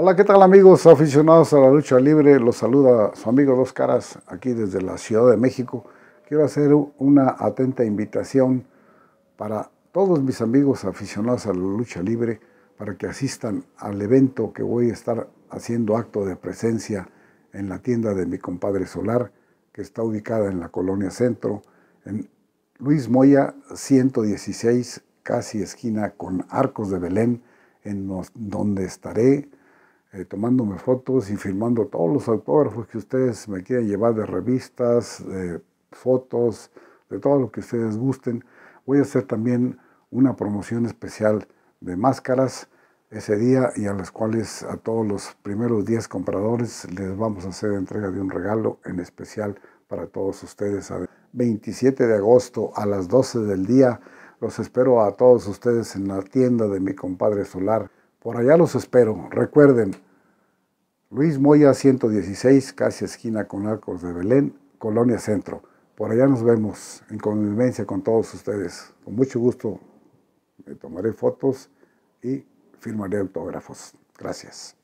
Hola, ¿qué tal amigos aficionados a la lucha libre? Los saluda su amigo Dos Caras aquí desde la Ciudad de México. Quiero hacer una atenta invitación para todos mis amigos aficionados a la lucha libre para que asistan al evento que voy a estar haciendo acto de presencia en la tienda de mi compadre Solar, que está ubicada en la Colonia Centro, en Luis Moya 116, casi esquina con Arcos de Belén, en donde estaré eh, tomándome fotos y filmando todos los autógrafos que ustedes me quieran llevar de revistas, de fotos, de todo lo que ustedes gusten. Voy a hacer también una promoción especial de máscaras ese día y a las cuales a todos los primeros 10 compradores les vamos a hacer entrega de un regalo en especial para todos ustedes. 27 de agosto a las 12 del día. Los espero a todos ustedes en la tienda de mi compadre Solar. Por allá los espero. Recuerden, Luis Moya 116, casi esquina con Arcos de Belén, Colonia Centro. Por allá nos vemos en convivencia con todos ustedes. Con mucho gusto me tomaré fotos y firmaré autógrafos. Gracias.